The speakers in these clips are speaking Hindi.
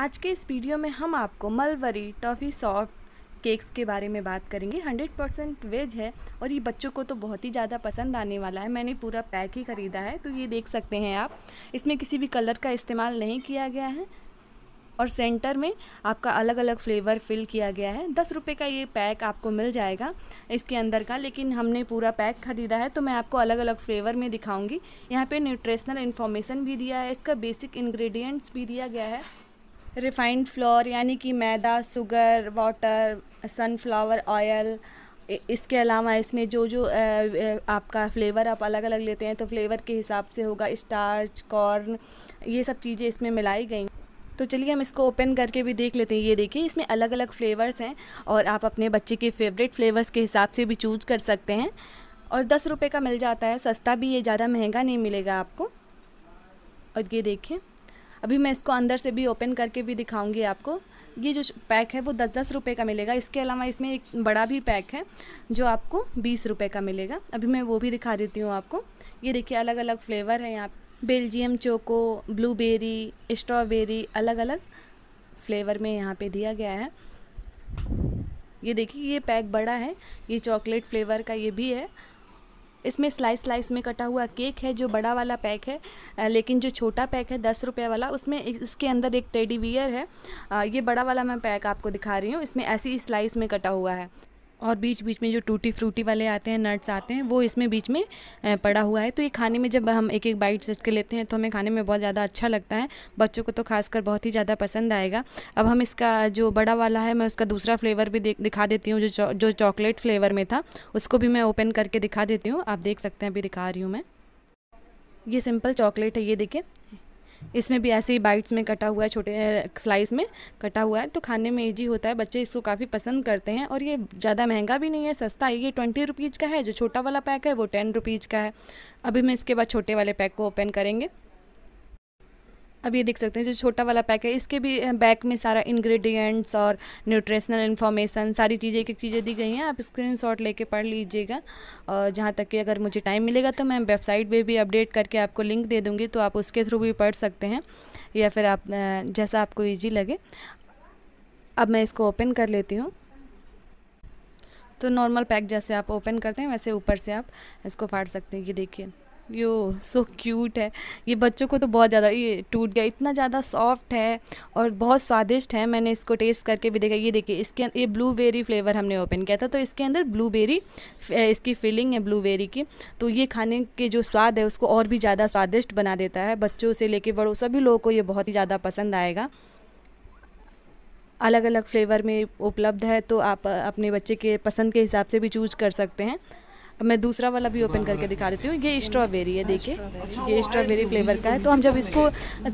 आज के इस वीडियो में हम आपको मलवरी टॉफ़ी सॉफ्ट केक्स के बारे में बात करेंगे 100 परसेंट वेज है और ये बच्चों को तो बहुत ही ज़्यादा पसंद आने वाला है मैंने पूरा पैक ही ख़रीदा है तो ये देख सकते हैं आप इसमें किसी भी कलर का इस्तेमाल नहीं किया गया है और सेंटर में आपका अलग अलग फ्लेवर फिल किया गया है दस रुपये का ये पैक आपको मिल जाएगा इसके अंदर का लेकिन हमने पूरा पैक ख़रीदा है तो मैं आपको अलग अलग फ्लेवर में दिखाऊंगी यहाँ पे न्यूट्रिशनल इन्फॉर्मेशन भी दिया है इसका बेसिक इंग्रेडिएंट्स भी दिया गया है रिफाइंड फ्लोर यानी कि मैदा सुगर वाटर सनफ्लावर ऑयल इसके अलावा इसमें जो जो आपका फ्लेवर आप अलग अलग लेते हैं तो फ्लेवर के हिसाब से होगा स्टार्च कॉर्न ये सब चीज़ें इसमें मिलाई गई तो चलिए हम इसको ओपन करके भी देख लेते हैं ये देखिए इसमें अलग अलग फ्लेवर्स हैं और आप अपने बच्चे के फेवरेट फ्लेवर्स के हिसाब से भी चूज कर सकते हैं और दस रुपये का मिल जाता है सस्ता भी ये ज़्यादा महंगा नहीं मिलेगा आपको और ये देखें अभी मैं इसको अंदर से भी ओपन करके भी दिखाऊंगी आपको ये जो पैक है वो दस दस रुपये का मिलेगा इसके अलावा इसमें एक बड़ा भी पैक है जो आपको बीस रुपये का मिलेगा अभी मैं वो भी दिखा देती हूँ आपको ये देखिए अलग अलग फ्लेवर है यहाँ बेल्जियम चोको ब्लूबेरी स्ट्रॉबेरी अलग अलग फ्लेवर में यहाँ पे दिया गया है ये देखिए ये पैक बड़ा है ये चॉकलेट फ्लेवर का ये भी है इसमें स्लाइस स्लाइस में कटा हुआ केक है जो बड़ा वाला पैक है लेकिन जो छोटा पैक है दस रुपये वाला उसमें इसके अंदर एक टेडी बियर है ये बड़ा वाला मैं पैक आपको दिखा रही हूँ इसमें ऐसी स्लाइस में कटा हुआ है और बीच बीच में जो टूटी फ्रूटी वाले आते हैं नट्स आते हैं वो इसमें बीच में पड़ा हुआ है तो ये खाने में जब हम एक एक बाइट सेट के लेते हैं तो हमें खाने में बहुत ज़्यादा अच्छा लगता है बच्चों को तो खासकर बहुत ही ज़्यादा पसंद आएगा अब हम इसका जो बड़ा वाला है मैं उसका दूसरा फ्लेवर भी दिखा देती हूँ जो जो चॉकलेट फ्लेवर में था उसको भी मैं ओपन करके दिखा देती हूँ आप देख सकते हैं अभी दिखा रही हूँ मैं ये सिंपल चॉकलेट है ये देखिए इसमें भी ऐसे ही बाइट्स में कटा हुआ है छोटे स्लाइस में कटा हुआ है तो खाने में ईजी होता है बच्चे इसको काफ़ी पसंद करते हैं और ये ज़्यादा महंगा भी नहीं है सस्ता है ये ट्वेंटी रुपीज़ का है जो छोटा वाला पैक है वो टेन रुपीज़ का है अभी मैं इसके बाद छोटे वाले पैक को ओपन करेंगे अब ये देख सकते हैं जो छोटा वाला पैक है इसके भी बैक में सारा इंग्रेडिएंट्स और न्यूट्रिशनल इन्फॉर्मेशन सारी चीज़ें एक एक चीज़ें दी गई हैं आप स्क्रीनशॉट लेके पढ़ लीजिएगा और जहाँ तक कि अगर मुझे टाइम मिलेगा तो मैं वेबसाइट पे भी अपडेट करके आपको लिंक दे दूँगी तो आप उसके थ्रू भी पढ़ सकते हैं या फिर आप जैसा आपको ईजी लगे अब मैं इसको ओपन कर लेती हूँ तो नॉर्मल पैक जैसे आप ओपन करते हैं वैसे ऊपर से आप इसको फाड़ सकते हैं ये देखिए यो सो क्यूट है ये बच्चों को तो बहुत ज़्यादा ये टूट गया इतना ज़्यादा सॉफ्ट है और बहुत स्वादिष्ट है मैंने इसको टेस्ट करके भी देखा ये देखिए इसके अं-, ये ब्लूबेरी फ्लेवर हमने ओपन किया था तो इसके अंदर ब्लूबेरी इसकी फीलिंग है ब्लूबेरी की तो ये खाने के जो स्वाद है उसको और भी ज़्यादा स्वादिष्ट बना देता है बच्चों से लेके बड़ों सभी लोगों को ये बहुत ही ज़्यादा पसंद आएगा अलग अलग फ्लेवर में उपलब्ध है तो आप अपने बच्चे के पसंद के हिसाब से भी चूज कर सकते हैं मैं दूसरा वाला भी ओपन करके दिखा देती हूँ ये स्ट्रॉबेरी है देखिए ये स्ट्रॉबेरी फ्लेवर का है तो हम जब इसको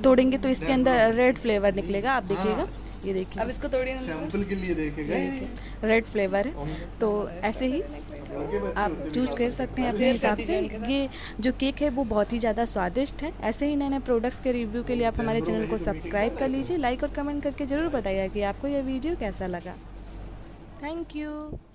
तोड़ेंगे तो इसके अंदर रेड फ्लेवर निकलेगा आप देखिएगा ये देखिए अब इसको तोड़िए के लिए रेड फ्लेवर है तो ऐसे ही आप चूज कर सकते हैं अपने हिसाब से ये जो केक है वो बहुत ही ज़्यादा स्वादिष्ट है ऐसे ही नए नए प्रोडक्ट्स के रिव्यू के लिए आप हमारे चैनल को सब्सक्राइब कर लीजिए लाइक और कमेंट करके ज़रूर बताइए कि आपको यह वीडियो कैसा लगा थैंक यू